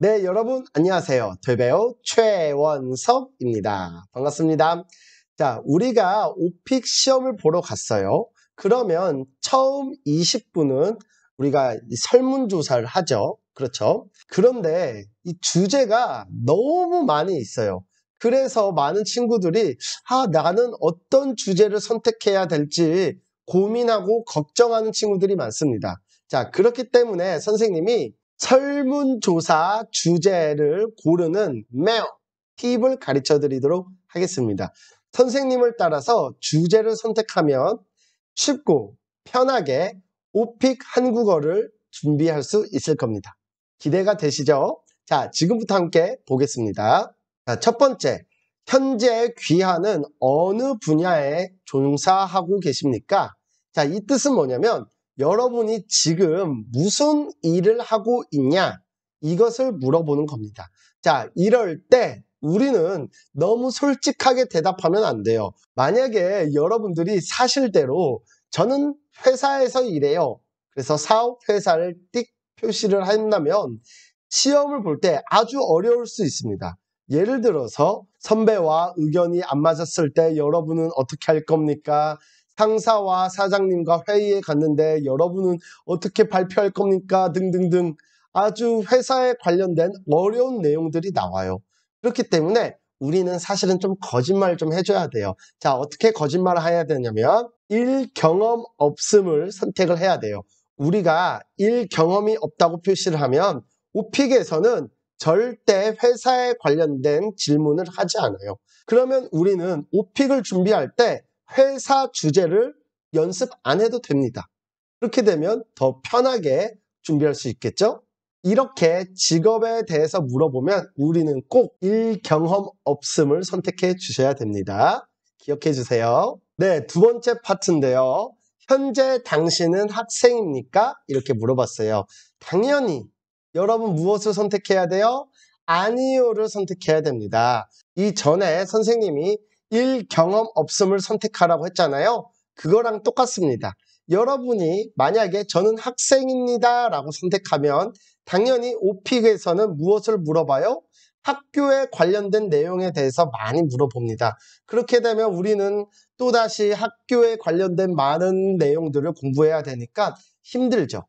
네, 여러분 안녕하세요. 돌배우 최원석입니다. 반갑습니다. 자, 우리가 오픽 시험을 보러 갔어요. 그러면 처음 20분은 우리가 설문조사를 하죠. 그렇죠. 그런데 이 주제가 너무 많이 있어요. 그래서 많은 친구들이 아, 나는 어떤 주제를 선택해야 될지 고민하고 걱정하는 친구들이 많습니다. 자, 그렇기 때문에 선생님이 설문조사 주제를 고르는 매우 팁을 가르쳐 드리도록 하겠습니다. 선생님을 따라서 주제를 선택하면 쉽고 편하게 오픽 한국어를 준비할 수 있을 겁니다. 기대가 되시죠? 자, 지금부터 함께 보겠습니다. 자, 첫 번째, 현재 귀하는 어느 분야에 종사하고 계십니까? 자, 이 뜻은 뭐냐면 여러분이 지금 무슨 일을 하고 있냐? 이것을 물어보는 겁니다. 자, 이럴 때 우리는 너무 솔직하게 대답하면 안 돼요. 만약에 여러분들이 사실대로 저는 회사에서 일해요. 그래서 사업 회사를 띡 표시를 한다면 시험을 볼 때 아주 어려울 수 있습니다. 예를 들어서 선배와 의견이 안 맞았을 때 여러분은 어떻게 할 겁니까? 상사와 사장님과 회의에 갔는데 여러분은 어떻게 발표할 겁니까? 등등등 아주 회사에 관련된 어려운 내용들이 나와요. 그렇기 때문에 우리는 사실은 좀 거짓말 좀 해줘야 돼요. 자, 어떻게 거짓말을 해야 되냐면 일 경험 없음을 선택을 해야 돼요. 우리가 일 경험이 없다고 표시를 하면 오픽에서는 절대 회사에 관련된 질문을 하지 않아요. 그러면 우리는 오픽을 준비할 때 회사 주제를 연습 안 해도 됩니다. 그렇게 되면 더 편하게 준비할 수 있겠죠? 이렇게 직업에 대해서 물어보면 우리는 꼭 일경험 없음을 선택해 주셔야 됩니다. 기억해 주세요. 네, 두 번째 파트인데요. 현재 당신은 학생입니까? 이렇게 물어봤어요. 당연히 여러분 무엇을 선택해야 돼요? 아니요를 선택해야 됩니다. 이전에 선생님이 일 경험 없음을 선택하라고 했잖아요. 그거랑 똑같습니다. 여러분이 만약에 저는 학생입니다 라고 선택하면 당연히 오픽에서는 무엇을 물어봐요? 학교에 관련된 내용에 대해서 많이 물어봅니다. 그렇게 되면 우리는 또다시 학교에 관련된 많은 내용들을 공부해야 되니까 힘들죠.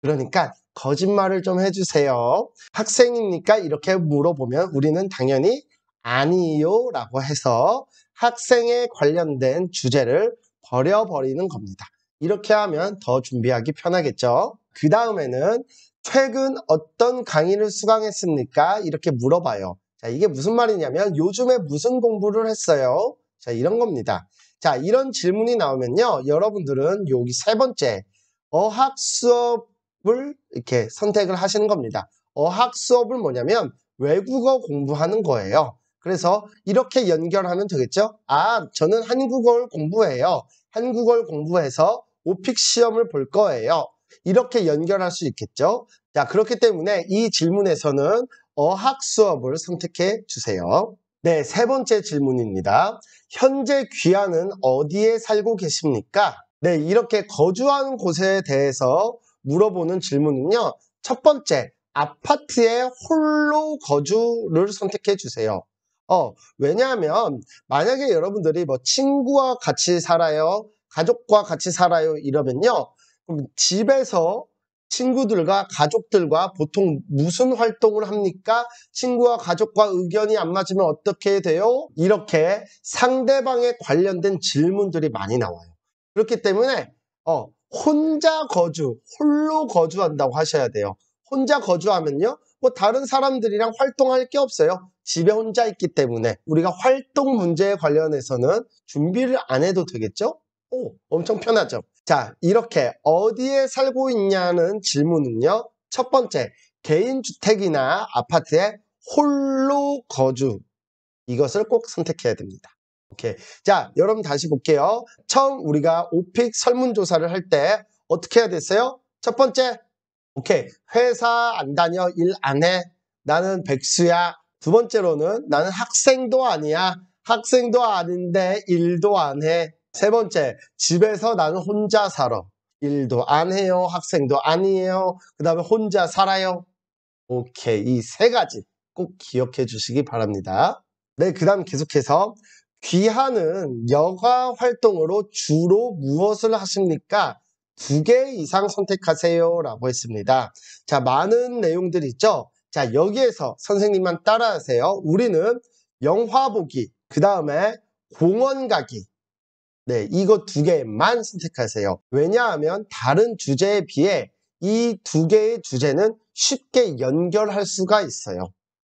그러니까 거짓말을 좀 해주세요. 학생입니까? 이렇게 물어보면 우리는 당연히 아니요 라고 해서 학생에 관련된 주제를 버려버리는 겁니다. 이렇게 하면 더 준비하기 편하겠죠. 그 다음에는 최근 어떤 강의를 수강했습니까? 이렇게 물어봐요. 자, 이게 무슨 말이냐면 요즘에 무슨 공부를 했어요? 자, 이런 겁니다. 자, 이런 질문이 나오면요. 여러분들은 여기 세 번째 어학 수업을 이렇게 선택을 하시는 겁니다. 어학 수업을 뭐냐면 외국어 공부하는 거예요. 그래서 이렇게 연결하면 되겠죠? 아, 저는 한국어를 공부해요. 한국어를 공부해서 오픽 시험을 볼 거예요. 이렇게 연결할 수 있겠죠? 자, 그렇기 때문에 이 질문에서는 어학 수업을 선택해 주세요. 네, 세 번째 질문입니다. 현재 귀하는 어디에 살고 계십니까? 네, 이렇게 거주하는 곳에 대해서 물어보는 질문은요. 첫 번째, 아파트에 홀로 거주를 선택해 주세요. 어, 왜냐하면 만약에 여러분들이 뭐 친구와 같이 살아요, 가족과 같이 살아요 이러면요. 그럼 집에서 친구들과 가족들과 보통 무슨 활동을 합니까? 친구와 가족과 의견이 안 맞으면 어떻게 돼요? 이렇게 상대방에 관련된 질문들이 많이 나와요. 그렇기 때문에 어, 혼자 거주, 홀로 거주한다고 하셔야 돼요. 혼자 거주하면요. 뭐 다른 사람들이랑 활동할 게 없어요. 집에 혼자 있기 때문에 우리가 활동 문제에 관련해서는 준비를 안 해도 되겠죠? 오, 엄청 편하죠? 자, 이렇게 어디에 살고 있냐는 질문은요. 첫 번째, 개인주택이나 아파트에 홀로 거주. 이것을 꼭 선택해야 됩니다. 오케이. 자, 여러분 다시 볼게요. 처음 우리가 오픽 설문조사를 할 때 어떻게 해야 됐어요? 첫 번째, 오케이. 회사 안 다녀, 일 안 해. 나는 백수야. 두 번째로는 나는 학생도 아니야. 학생도 아닌데 일도 안 해. 세 번째, 집에서 나는 혼자 살아. 일도 안 해요. 학생도 아니에요. 그 다음에 혼자 살아요. 오케이. 이 세 가지 꼭 기억해 주시기 바랍니다. 네, 그 다음 계속해서 귀하는 여가 활동으로 주로 무엇을 하십니까? 두개 이상 선택하세요 라고 했습니다. 자, 많은 내용들 있죠? 자, 여기에서 선생님만 따라하세요. 우리는 영화 보기, 그 다음에 공원 가기, 네, 이거 두 개만 선택하세요. 왜냐하면 다른 주제에 비해 이 두 개의 주제는 쉽게 연결할 수가 있어요.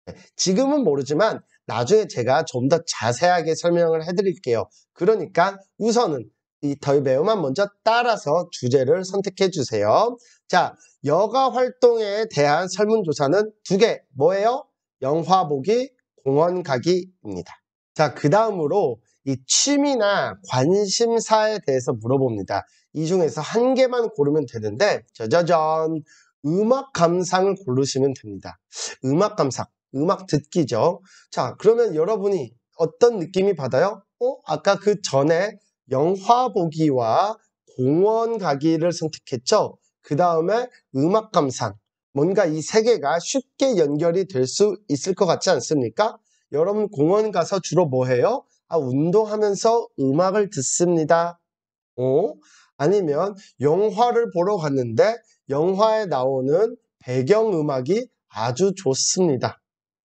네, 지금은 모르지만 나중에 제가 좀 더 자세하게 설명을 해드릴게요. 그러니까 우선은 이 더위 배우만 먼저 따라서 주제를 선택해 주세요. 자, 여가 활동에 대한 설문조사는 두 개. 뭐예요? 영화 보기, 공원 가기입니다. 자, 그 다음으로 이 취미나 관심사에 대해서 물어봅니다. 이 중에서 한 개만 고르면 되는데, 짜자잔! 음악 감상을 고르시면 됩니다. 음악 감상, 음악 듣기죠. 자, 그러면 여러분이 어떤 느낌이 받아요? 어? 아까 그 전에 영화 보기와 공원 가기를 선택했죠. 그 다음에 음악 감상. 뭔가 이 세 개가 쉽게 연결이 될 수 있을 것 같지 않습니까? 여러분 공원 가서 주로 뭐 해요? 아, 운동하면서 음악을 듣습니다. 어? 아니면 영화를 보러 갔는데 영화에 나오는 배경음악이 아주 좋습니다.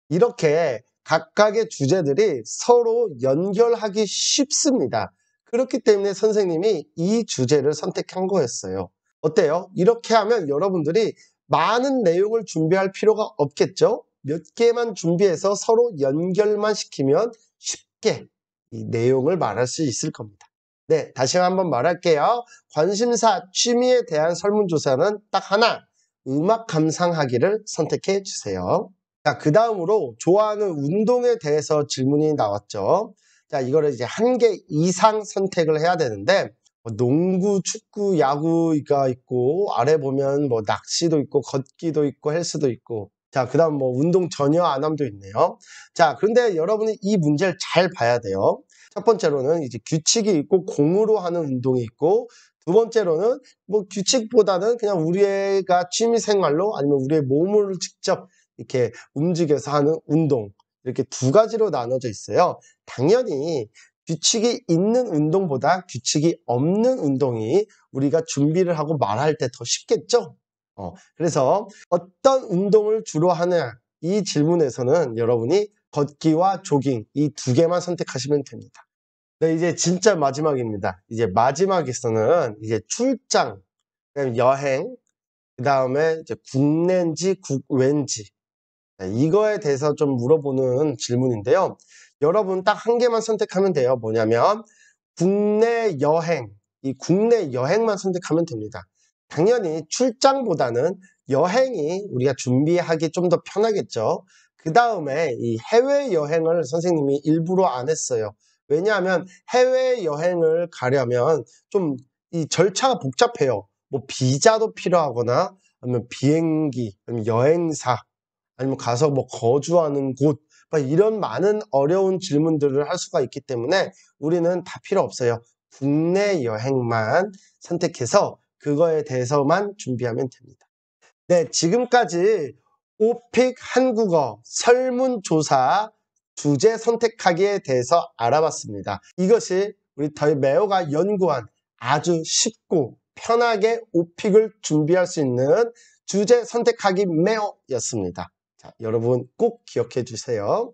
이렇게 각각의 주제들이 서로 연결하기 쉽습니다. 그렇기 때문에 선생님이 이 주제를 선택한 거였어요. 어때요? 이렇게 하면 여러분들이 많은 내용을 준비할 필요가 없겠죠? 몇 개만 준비해서 서로 연결만 시키면 쉽게 이 내용을 말할 수 있을 겁니다. 네, 다시 한번 말할게요. 관심사, 취미에 대한 설문조사는 딱 하나, 음악 감상하기를 선택해 주세요. 자, 그 다음으로 좋아하는 운동에 대해서 질문이 나왔죠. 자, 그러니까 이거를 이제 한 개 이상 선택을 해야 되는데, 뭐 농구, 축구, 야구가 있고, 아래 보면 뭐 낚시도 있고, 걷기도 있고, 헬스도 있고, 자, 그 다음 뭐 운동 전혀 안 함도 있네요. 자, 그런데 여러분이 이 문제를 잘 봐야 돼요. 첫 번째로는 이제 규칙이 있고 공으로 하는 운동이 있고 두 번째로는 뭐 규칙보다는 그냥 우리가 취미 생활로 아니면 우리의 몸을 직접 이렇게 움직여서 하는 운동 이렇게 두 가지로 나눠져 있어요. 당연히 규칙이 있는 운동보다 규칙이 없는 운동이 우리가 준비를 하고 말할 때 더 쉽겠죠? 어, 그래서 어떤 운동을 주로 하느냐 이 질문에서는 여러분이 걷기와 조깅 이 두 개만 선택하시면 됩니다. 네, 이제 진짜 마지막입니다. 이제 마지막에서는 이제 출장, 여행, 그 다음에 국내인지 국외인지 네, 이거에 대해서 좀 물어보는 질문인데요. 여러분 딱 한 개만 선택하면 돼요. 뭐냐면 국내 여행, 이 국내 여행만 선택하면 됩니다. 당연히 출장보다는 여행이 우리가 준비하기 좀 더 편하겠죠. 그 다음에 이 해외여행을 선생님이 일부러 안 했어요. 왜냐하면 해외여행을 가려면 좀 이 절차가 복잡해요. 뭐 비자도 필요하거나 아니면 비행기, 여행사, 아니면 가서 뭐 거주하는 곳, 이런 많은 어려운 질문들을 할 수가 있기 때문에 우리는 다 필요 없어요. 국내 여행만 선택해서 그거에 대해서만 준비하면 됩니다. 네, 지금까지 오픽 한국어 설문조사 주제 선택하기에 대해서 알아봤습니다. 이것이 우리 더이 매어가 연구한 아주 쉽고 편하게 오픽을 준비할 수 있는 주제 선택하기 매어였습니다. 자, 여러분 꼭 기억해 주세요.